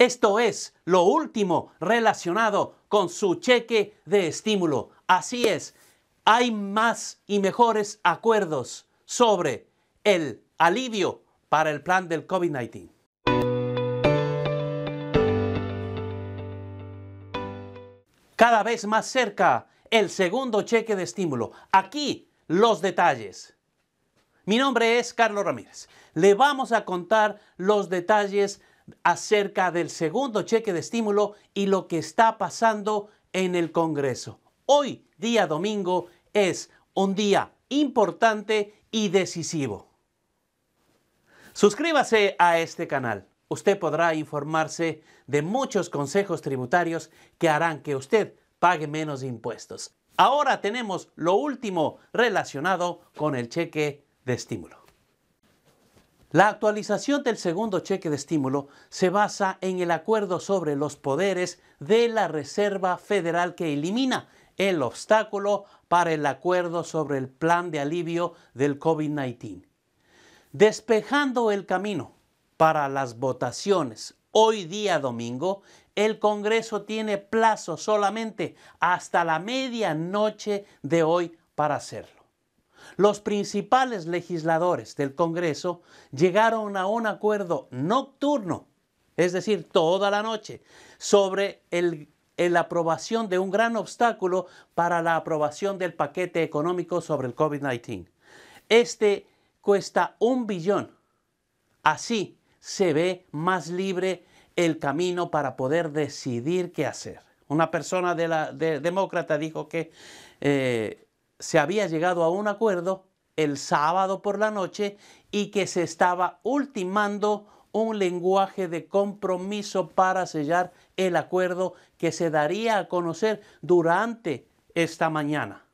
Esto es lo último relacionado con su cheque de estímulo. Así es, hay más y mejores acuerdos sobre el alivio para el plan del COVID-19. Cada vez más cerca el segundo cheque de estímulo. Aquí los detalles. Mi nombre es Carlos Ramírez. Le vamos a contar los detalles acerca del segundo cheque de estímulo y lo que está pasando en el Congreso. Hoy, día domingo, es un día importante y decisivo. Suscríbase a este canal. Usted podrá informarse de muchos consejos tributarios que harán que usted pague menos impuestos. Ahora tenemos lo último relacionado con el cheque de estímulo. La actualización del segundo cheque de estímulo se basa en el acuerdo sobre los poderes de la Reserva Federal que elimina el obstáculo para el acuerdo sobre el plan de alivio del COVID-19. Despejando el camino para las votaciones hoy día domingo, el Congreso tiene plazo solamente hasta la medianoche de hoy para hacerlo los principales legisladores del Congreso llegaron a un acuerdo nocturno, es decir, toda la noche, sobre la aprobación de un gran obstáculo para la aprobación del paquete económico sobre el COVID-19. Este cuesta un billón. Así se ve más libre el camino para poder decidir qué hacer. Una persona de la, demócrata dijo que eh, se había llegado a un acuerdo el sábado por la noche y que se estaba ultimando un lenguaje de compromiso para sellar el acuerdo que se daría a conocer durante esta mañana.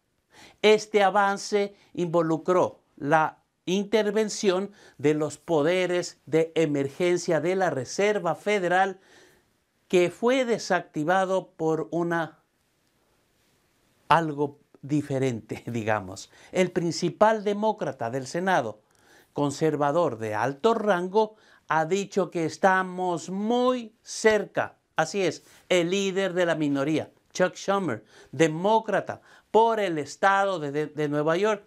Este avance involucró la intervención de los poderes de emergencia de la Reserva Federal que fue desactivado por una algo diferente, digamos. El principal demócrata del Senado, conservador de alto rango, ha dicho que estamos muy cerca. Así es, el líder de la minoría, Chuck Schumer, demócrata por el estado de, Nueva York,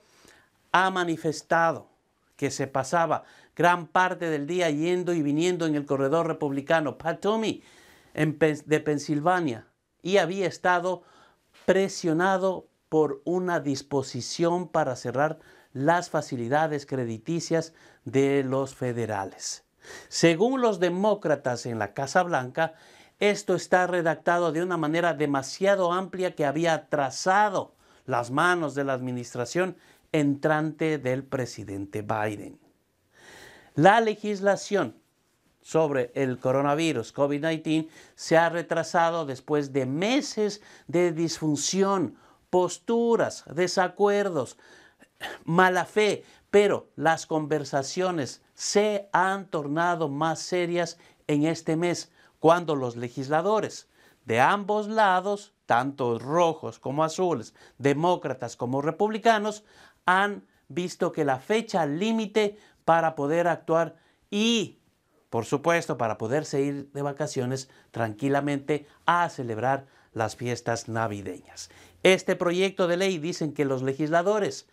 ha manifestado que se pasaba gran parte del día yendo y viniendo en el corredor republicano Patomi de Pensilvania y había estado presionado por una disposición para cerrar las facilidades crediticias de los federales. Según los demócratas en la Casa Blanca, esto está redactado de una manera demasiado amplia que había atrasado las manos de la administración entrante del presidente Biden. La legislación sobre el coronavirus COVID-19 se ha retrasado después de meses de disfunción posturas, desacuerdos, mala fe, pero las conversaciones se han tornado más serias en este mes cuando los legisladores de ambos lados, tanto rojos como azules, demócratas como republicanos, han visto que la fecha límite para poder actuar y, por supuesto, para poderse ir de vacaciones tranquilamente a celebrar las fiestas navideñas. Este proyecto de ley dicen que los legisladores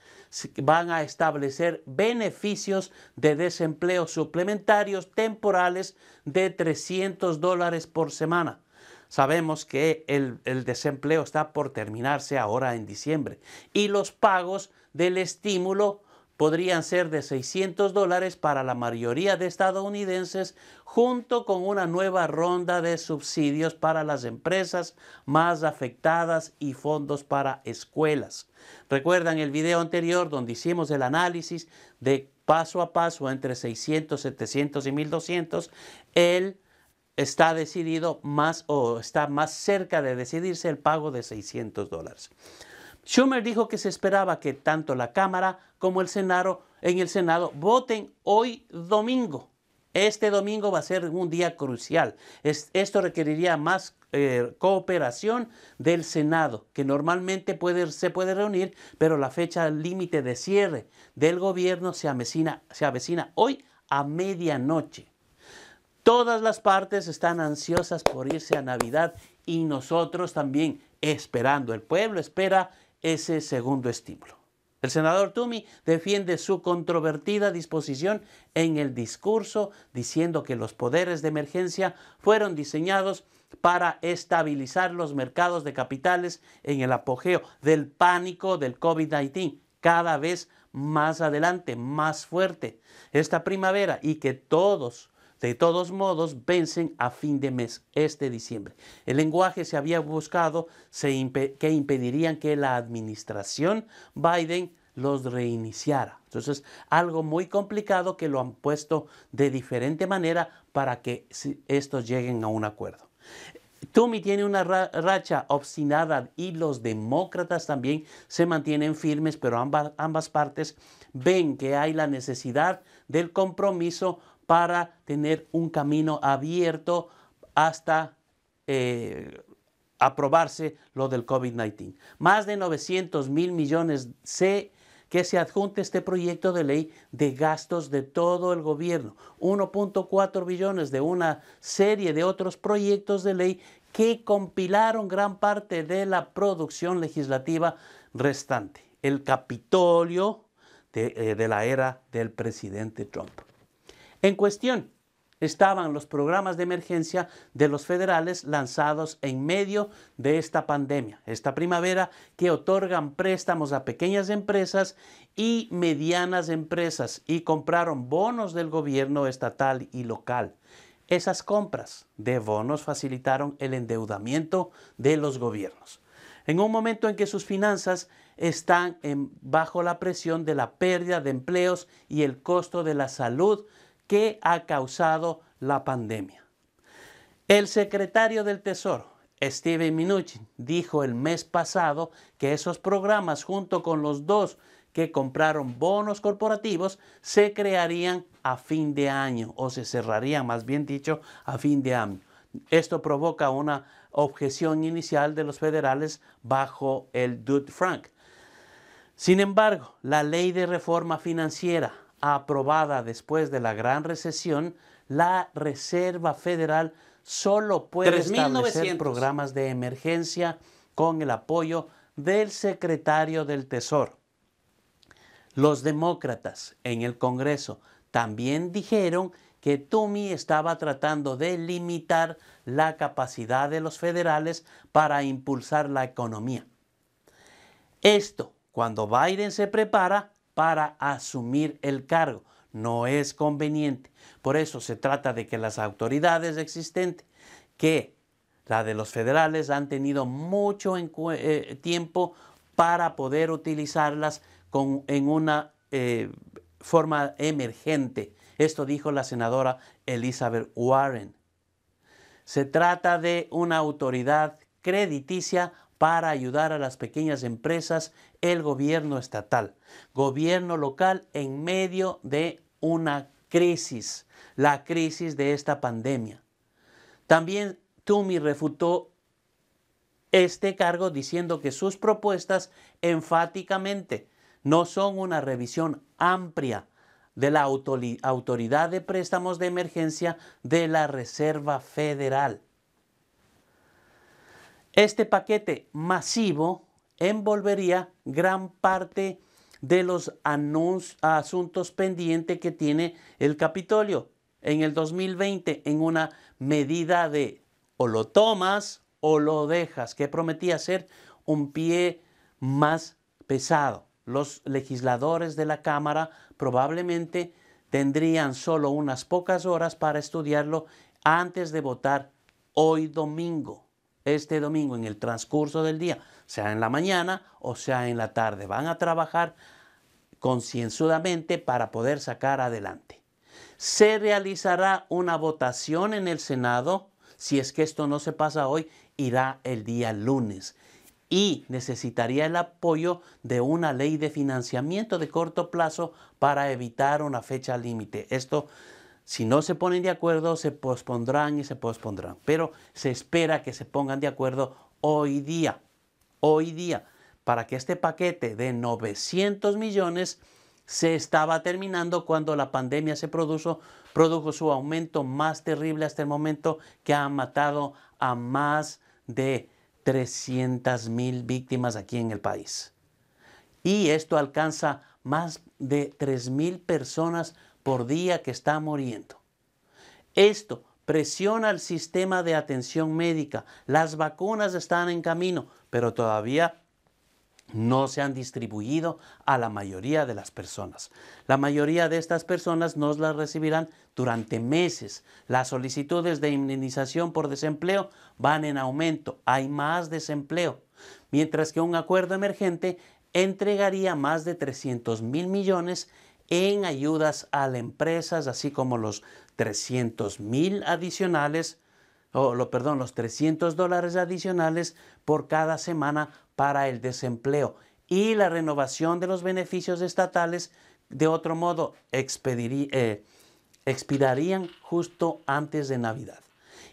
van a establecer beneficios de desempleo suplementarios temporales de 300 dólares por semana. Sabemos que el, el, desempleo está por terminarse ahora en diciembre y los pagos del estímulo podrían ser de 600 dólares para la mayoría de estadounidenses, junto con una nueva ronda de subsidios para las empresas más afectadas y fondos para escuelas. Recuerdan el video anterior donde hicimos el análisis de paso a paso entre 600, 700 y 1200, él está decidido más o está más cerca de decidirse el pago de 600 dólares. Schumer dijo que se esperaba que tanto la Cámara como el Senado en el Senado voten hoy domingo. Este domingo va a ser un día crucial. esto requeriría más eh, cooperación del Senado, que normalmente se puede reunir, pero la fecha límite de cierre del gobierno se avecina, se avecina hoy a medianoche. Todas las partes están ansiosas por irse a Navidad y nosotros también esperando. El pueblo espera ese segundo estímulo. El senador Toomey defiende su controvertida disposición en el discurso diciendo que los poderes de emergencia fueron diseñados para estabilizar los mercados de capitales en el apogeo del pánico del COVID-19 cada vez más adelante, más fuerte esta primavera y que todos de todos modos, vencen a fin de mes, este diciembre. El lenguaje se había buscado que impedirían que la administración Biden los reiniciara. Entonces, algo muy complicado que lo han puesto de diferente manera para que estos lleguen a un acuerdo. Tumi tiene una racha obstinada y los demócratas también se mantienen firmes, pero ambas, ambas partes ven que hay la necesidad del compromiso para tener un camino abierto hasta eh, aprobarse lo del COVID-19. Más de 900 mil millones se que se adjunte este proyecto de ley de gastos de todo el gobierno. 1.4 billones de una serie de otros proyectos de ley que compilaron gran parte de la producción legislativa restante. El Capitolio de eh, la era del presidente Trump. En cuestión estaban los programas de emergencia de los federales lanzados en medio de esta pandemia, esta primavera, que otorgan préstamos a pequeñas empresas y medianas empresas y compraron bonos del gobierno estatal y local. Esas compras de bonos facilitaron el endeudamiento de los gobiernos. En un momento en que sus finanzas están bajo la presión de la pérdida de empleos y el costo de la salud que ha causado la pandemia. El secretario del Tesoro, Steven Mnuchin, dijo el mes pasado que esos programas, junto con los dos que compraron bonos corporativos, se crearían a fin de año o se cerrarían, más bien dicho, a fin de año. Esto provoca una objeción inicial de los federales bajo el Dodd-Frank. Sin embargo, la ley de reforma financiera aprobada después de la gran recesión, la Reserva Federal solo puede establecer programas de emergencia con el apoyo del secretario del Tesoro. Los demócratas en el Congreso también dijeron que Tumi estaba tratando de limitar la capacidad de los federales para impulsar la economía. Esto, cuando Biden se prepara, para asumir el cargo. No es conveniente. Por eso se trata de que las autoridades existentes, que la de los federales, han tenido mucho eh, tiempo para poder utilizarlas en una eh, forma emergente. Esto dijo la senadora Elizabeth Warren. Se trata de una autoridad crediticia para ayudar a las pequeñas empresas el gobierno estatal, gobierno local en medio de una crisis, la crisis de esta pandemia. También Tumi refutó este cargo diciendo que sus propuestas enfáticamente no son una revisión amplia de la autoridad de préstamos de emergencia de la Reserva Federal. Este paquete masivo envolvería gran parte de los asuntos pendientes que tiene el Capitolio en el 2020 en una medida de o lo tomas o lo dejas, que prometía ser un pie más pesado. Los legisladores de la Cámara probablemente tendrían solo unas pocas horas para estudiarlo antes de votar hoy domingo este domingo en el transcurso del día, sea en la mañana o sea en la tarde. Van a trabajar concienzudamente para poder sacar adelante. Se realizará una votación en el Senado. Si es que esto no se pasa hoy, irá el día lunes. Y necesitaría el apoyo de una ley de financiamiento de corto plazo para evitar una fecha límite. Esto si no se ponen de acuerdo, se pospondrán y se pospondrán. Pero se espera que se pongan de acuerdo hoy día, hoy día, para que este paquete de 900 millones se estaba terminando cuando la pandemia se produjo, produjo su aumento más terrible hasta el momento, que ha matado a más de 300 mil víctimas aquí en el país. Y esto alcanza más de 3 mil personas por día que está muriendo. Esto presiona el sistema de atención médica. Las vacunas están en camino, pero todavía no se han distribuido a la mayoría de las personas. La mayoría de estas personas no las recibirán durante meses. Las solicitudes de indemnización por desempleo van en aumento. Hay más desempleo. Mientras que un acuerdo emergente entregaría más de 300 mil millones en ayudas a las empresas, así como los 300 mil adicionales, o lo, perdón, los 300 dólares adicionales por cada semana para el desempleo y la renovación de los beneficios estatales. De otro modo, eh, expirarían justo antes de Navidad.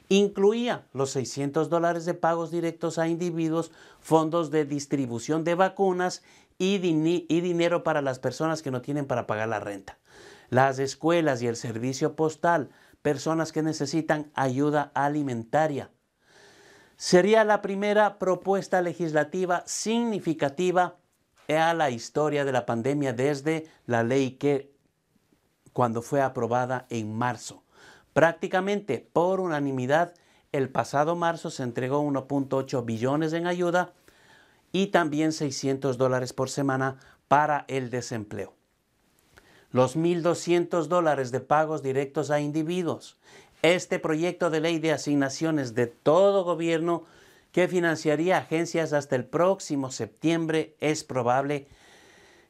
Incluía los 600 dólares de pagos directos a individuos, fondos de distribución de vacunas y, dinero para las personas que no tienen para pagar la renta. Las escuelas y el servicio postal, personas que necesitan ayuda alimentaria. Sería la primera propuesta legislativa significativa a la historia de la pandemia desde la ley que cuando fue aprobada en marzo. Prácticamente por unanimidad, el pasado marzo se entregó 1.8 billones en ayuda y también 600 dólares por semana para el desempleo. Los 1.200 dólares de pagos directos a individuos. Este proyecto de ley de asignaciones de todo gobierno que financiaría agencias hasta el próximo septiembre es probable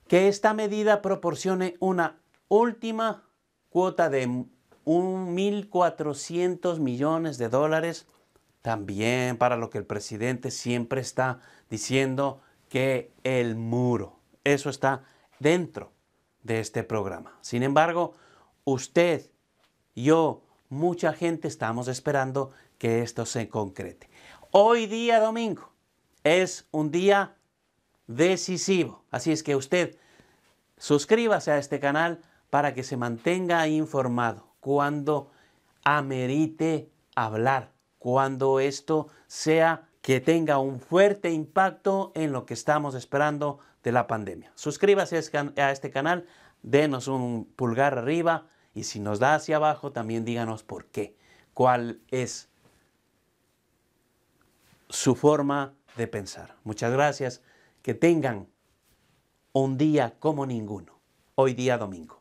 que esta medida proporcione una última cuota de 1.400 millones de dólares también para lo que el presidente siempre está diciendo que el muro, eso está dentro de este programa. Sin embargo, usted, yo, mucha gente estamos esperando que esto se concrete. Hoy día domingo es un día decisivo, así es que usted suscríbase a este canal para que se mantenga informado cuando amerite hablar cuando esto sea que tenga un fuerte impacto en lo que estamos esperando de la pandemia. Suscríbase este a este canal, denos un pulgar arriba y si nos da hacia abajo también díganos por qué, cuál es su forma de pensar. Muchas gracias, que tengan un día como ninguno, hoy día domingo.